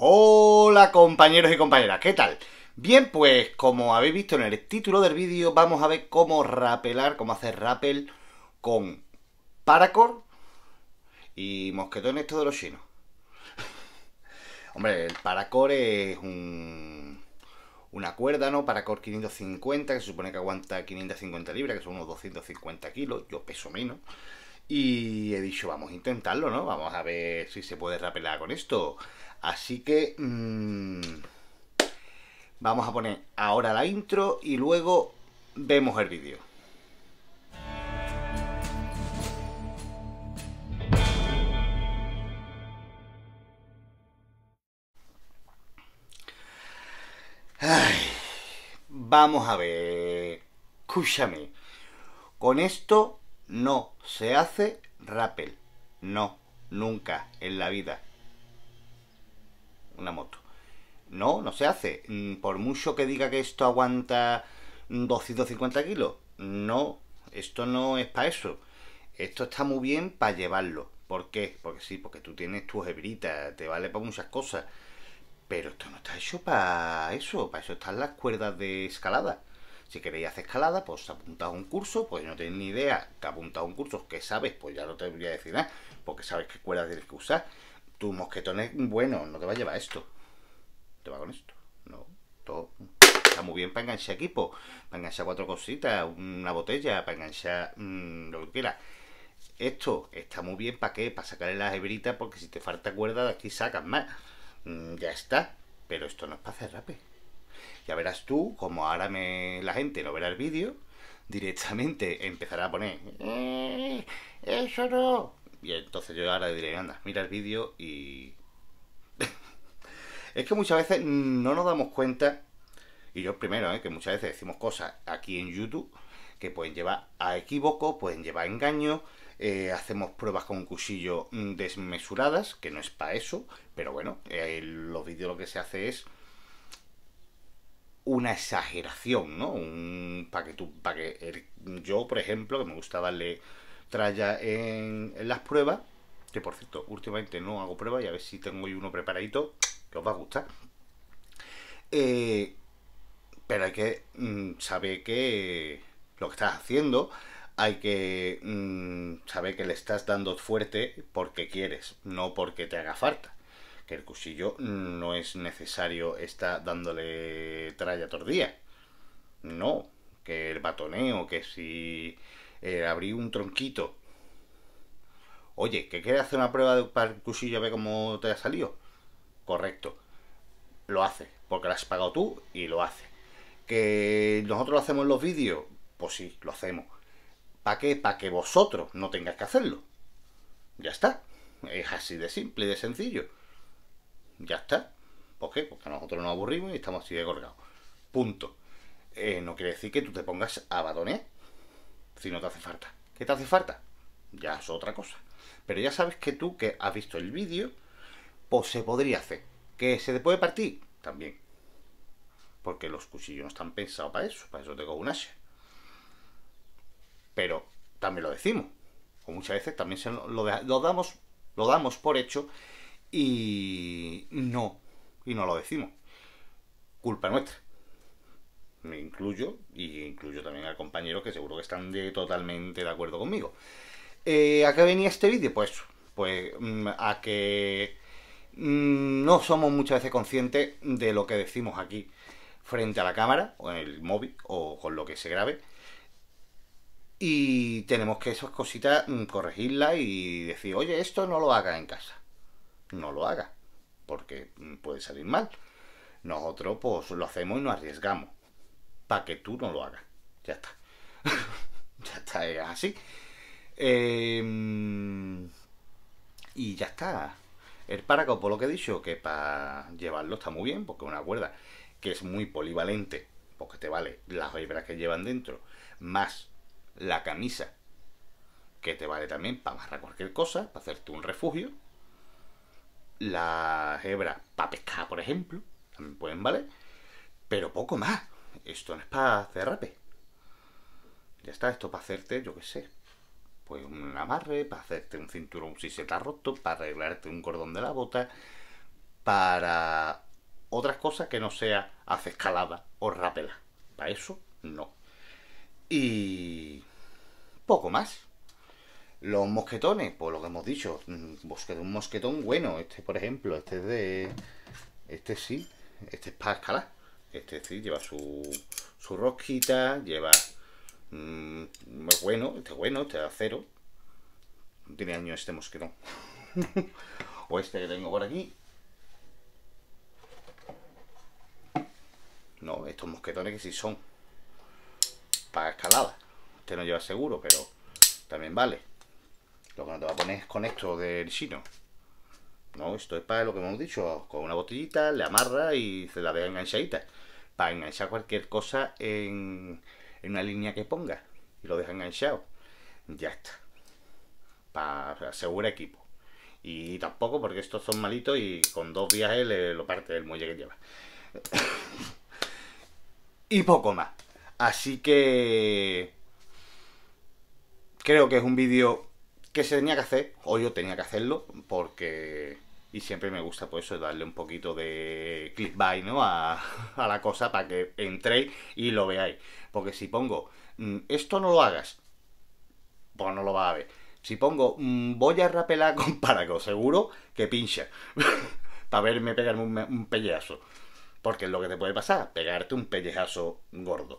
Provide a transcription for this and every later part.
Hola compañeros y compañeras, ¿qué tal? Bien, pues como habéis visto en el título del vídeo, vamos a ver cómo rapelar, cómo hacer rappel con paracord y mosquetones todos los chinos. Hombre, el paracord es una cuerda, ¿no? Paracord 550, que se supone que aguanta 550 libras, que son unos 250 kilos, yo peso menos. Y he dicho, vamos a intentarlo, ¿no? Vamos a ver si se puede rapelar con esto. Así que mm, vamos a poner ahora la intro y luego vemos el vídeo. vamos a ver, escúchame, con esto no se hace rappel, no, nunca en la vida una moto. No, no se hace. Mm, por mucho que diga que esto aguanta 250 kilos, no, esto no es para eso. Esto está muy bien para llevarlo. ¿Por qué? Porque sí, porque tú tienes tus hebritas, te vale para muchas cosas. Pero esto no está hecho para eso, para eso están las cuerdas de escalada. Si queréis hacer escalada, pues apuntad a un curso, pues no tenéis ni idea que apuntad a un curso que sabes, pues ya no te voy a decir nada, porque sabes qué cuerdas tienes que usar tu mosquetón es bueno, no te va a llevar esto. Te va con esto. No, todo está muy bien para enganchar equipo, para enganchar cuatro cositas, una botella, para enganchar mm, lo que quieras. Esto está muy bien para qué, para sacarle las hebritas, porque si te falta cuerda de aquí sacas más. Mm, ya está, pero esto no es para hacer rape. Ya verás tú, como ahora la gente no verá el vídeo, directamente empezará a poner... Eh, eso no, y entonces yo ahora diré, anda, mira el vídeo y... es que muchas veces no nos damos cuenta, y yo primero, ¿eh? que muchas veces decimos cosas aquí en YouTube que pueden llevar a equívoco, pueden llevar a engaño, eh, hacemos pruebas con un cuchillo mm, desmesuradas, que no es para eso, pero bueno, en eh, los vídeos lo que se hace es una exageración, ¿no? Un, para que tú, para que yo, por ejemplo, que me gusta darle Traya en, las pruebas, que por cierto, últimamente no hago pruebas y a ver si tengo uno preparadito que os va a gustar. Eh, pero hay que mm, saber que lo que estás haciendo, hay que mm, saber que le estás dando fuerte porque quieres, no porque te haga falta. Que el cuchillo no es necesario estar dándole tralla tordía. No, que el batoneo, que si eh, Abrir un tronquito. Oye, ¿que quieres hacer una prueba de, cuchillo a ver cómo te ha salido? Correcto. Lo hace, porque lo has pagado tú y lo hace. ¿Que nosotros lo hacemos en los vídeos? Pues sí, lo hacemos. ¿Para qué? Para que vosotros no tengáis que hacerlo. Ya está. Es así de simple y de sencillo. Ya está. ¿Por qué? Porque nosotros nos aburrimos y estamos así de colgados. Punto. Eh, no quiere decir que tú te pongas a si no te hace falta. ¿Qué te hace falta? Ya es otra cosa. Pero ya sabes que tú, que has visto el vídeo, pues se podría hacer. ¿Que se te puede partir? También. Porque los cuchillos no están pensados para eso. Para eso tengo un hacha. Pero también lo decimos. O muchas veces también se lo, lo, damos, lo damos por hecho y no. Y no lo decimos. Culpa nuestra me incluyo, y incluyo también al compañero que seguro que están totalmente de acuerdo conmigo. Eh, ¿A qué venía este vídeo? Pues, pues mm, a que mm, no somos muchas veces conscientes de lo que decimos aquí frente a la cámara, o en el móvil, o con lo que se grabe. Y tenemos que esas cositas mm, corregirlas y decir, oye, esto no lo haga en casa. No lo haga, porque puede salir mal. Nosotros pues lo hacemos y nos arriesgamos para que tú no lo hagas. Ya está. ya está, es así. Em, y ya está. El paraco, por lo que he dicho, que para llevarlo está muy bien, porque una cuerda que es muy polivalente, porque te vale las hebras que llevan dentro, más la camisa, que te vale también para amarrar cualquier cosa, para hacerte un refugio. Las hebras para pescar, por ejemplo, también pueden valer, pero poco más esto no es para hacer rape. Ya está, esto para hacerte, yo qué sé, pues un amarre, para hacerte un cinturón si se te ha roto, para arreglarte un cordón de la bota, para otras cosas que no sea hacer escalada o rapela. Para eso, no. Y poco más. Los mosquetones, pues lo que hemos dicho, mm, un mosquetón bueno, este por ejemplo, este es de... Este sí, este es para escalar. Este sí, lleva su, su rosquita, lleva... Mmm, bueno, este bueno, este de acero. No tiene año este mosquetón. o este que tengo por aquí. No, estos mosquetones que sí son para escalada. Este no lleva seguro, pero también vale. Lo que no te va a poner es con esto del chino. No, esto es para lo que hemos dicho, con una botellita, le amarra y se la deja enganchadita. Para enganchar cualquier cosa en, una línea que ponga y lo deja enganchado. Ya está. Para asegurar equipo. Y tampoco porque estos son malitos y con dos viajes lo parte del muelle que lleva. y poco más. Así que creo que es un vídeo que se tenía que hacer, o yo tenía que hacerlo, porque y siempre me gusta, por pues, eso, darle un poquito de clickbait, ¿no? A, a la cosa para que entréis y lo veáis. Porque si pongo, mm, esto no lo hagas, pues no lo va a ver. Si pongo, mm, voy a rapelar con paracord seguro que pincha. para verme pegarme un, pelleazo Porque es lo que te puede pasar, pegarte un pellejazo gordo.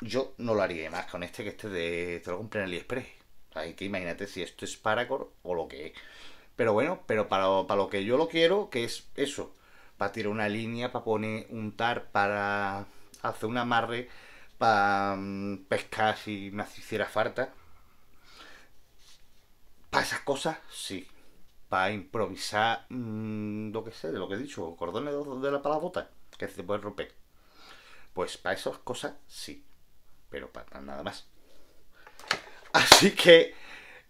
Yo no lo haría más con este que este de, te lo compré en AliExpress. Ay, que imagínate si esto es Paracord o lo que es. Pero bueno, pero para, lo que yo lo quiero, que es eso, para tirar una línea, para poner un tar, para hacer un amarre, para mm, pescar si me hiciera falta. Para esas cosas, sí. Para improvisar, mm, lo que sé, de lo que he dicho, cordones de la, palabota que se puede romper. Pues para esas cosas, sí. Pero para nada más. Así que,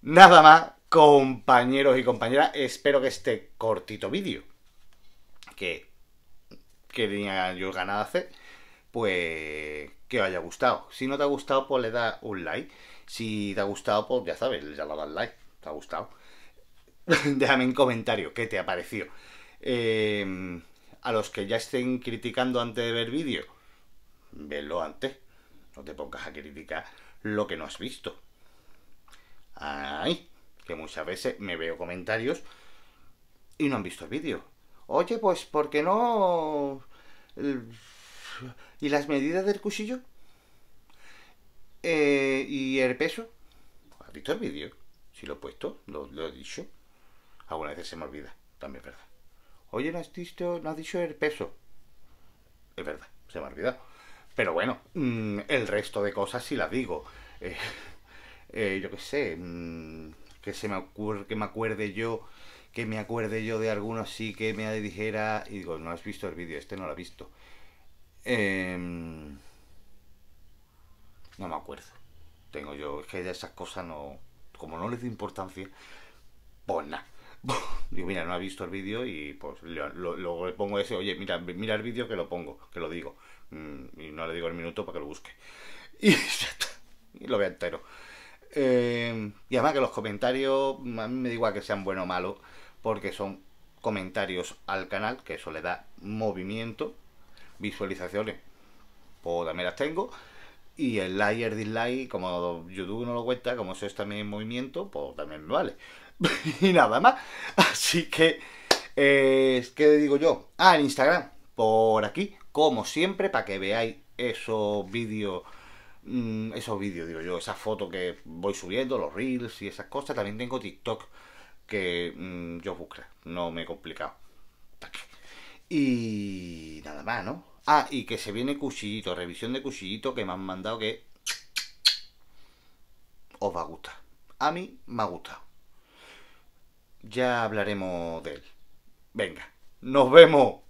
nada más compañeros y compañeras, espero que este cortito vídeo que tenía yo ganado hacer, pues que os haya gustado. Si no te ha gustado, pues le da un like. Si te ha gustado, pues ya sabes, ya le el like. ¿Te ha gustado? Déjame un comentario qué te ha parecido. Em, a los que ya estén criticando antes de ver vídeo, Venlo antes. No te pongas a criticar lo que no has visto. Ahí que muchas veces me veo comentarios y no han visto el vídeo. Oye, pues, ¿por qué no...? Eh, ¿Y las medidas del cuchillo? Eh, ¿Y el peso? ¿Has visto el vídeo? Si lo he puesto, lo, he dicho. Algunas veces se me olvida, también es verdad. Oye, ¿no has, dicho, no has dicho el peso. Es verdad, se me ha olvidado. Pero bueno, mm, el resto de cosas sí las digo. Eh, yo qué sé. Mm, que se me ocurre, que me acuerde yo, que me acuerde yo de alguno así que me dijera, y digo, no has visto el vídeo, este no lo ha visto. Em, no me acuerdo. Tengo yo, es que ya esas cosas no, como no les doy importancia, pues Digo, mira, no ha visto el vídeo y pues luego le pongo ese, oye, mira, mira el vídeo que lo pongo, que lo digo. Mm, y no le digo el minuto para que lo busque. Y, y lo vea entero. Em, y además que los comentarios, me da igual que sean bueno o malo porque son comentarios al canal, que eso le da movimiento, visualizaciones, pues también las tengo. Y el like, el dislike, como YouTube no lo cuenta, como eso es también movimiento, pues también me vale. y nada más. Así que, eh, ¿qué digo yo? Al ah, Instagram, por aquí, como siempre, para que veáis esos vídeos Mm, esos vídeos, digo yo, esas fotos que voy subiendo, los reels y esas cosas. También tengo TikTok que mm, yo busco, no me he complicado. Y nada más, ¿no? Ah, y que se viene cuchillito, revisión de cuchillito que me han mandado que os va a gustar. A mí me ha gustado. Ya hablaremos de él. Venga, nos vemos.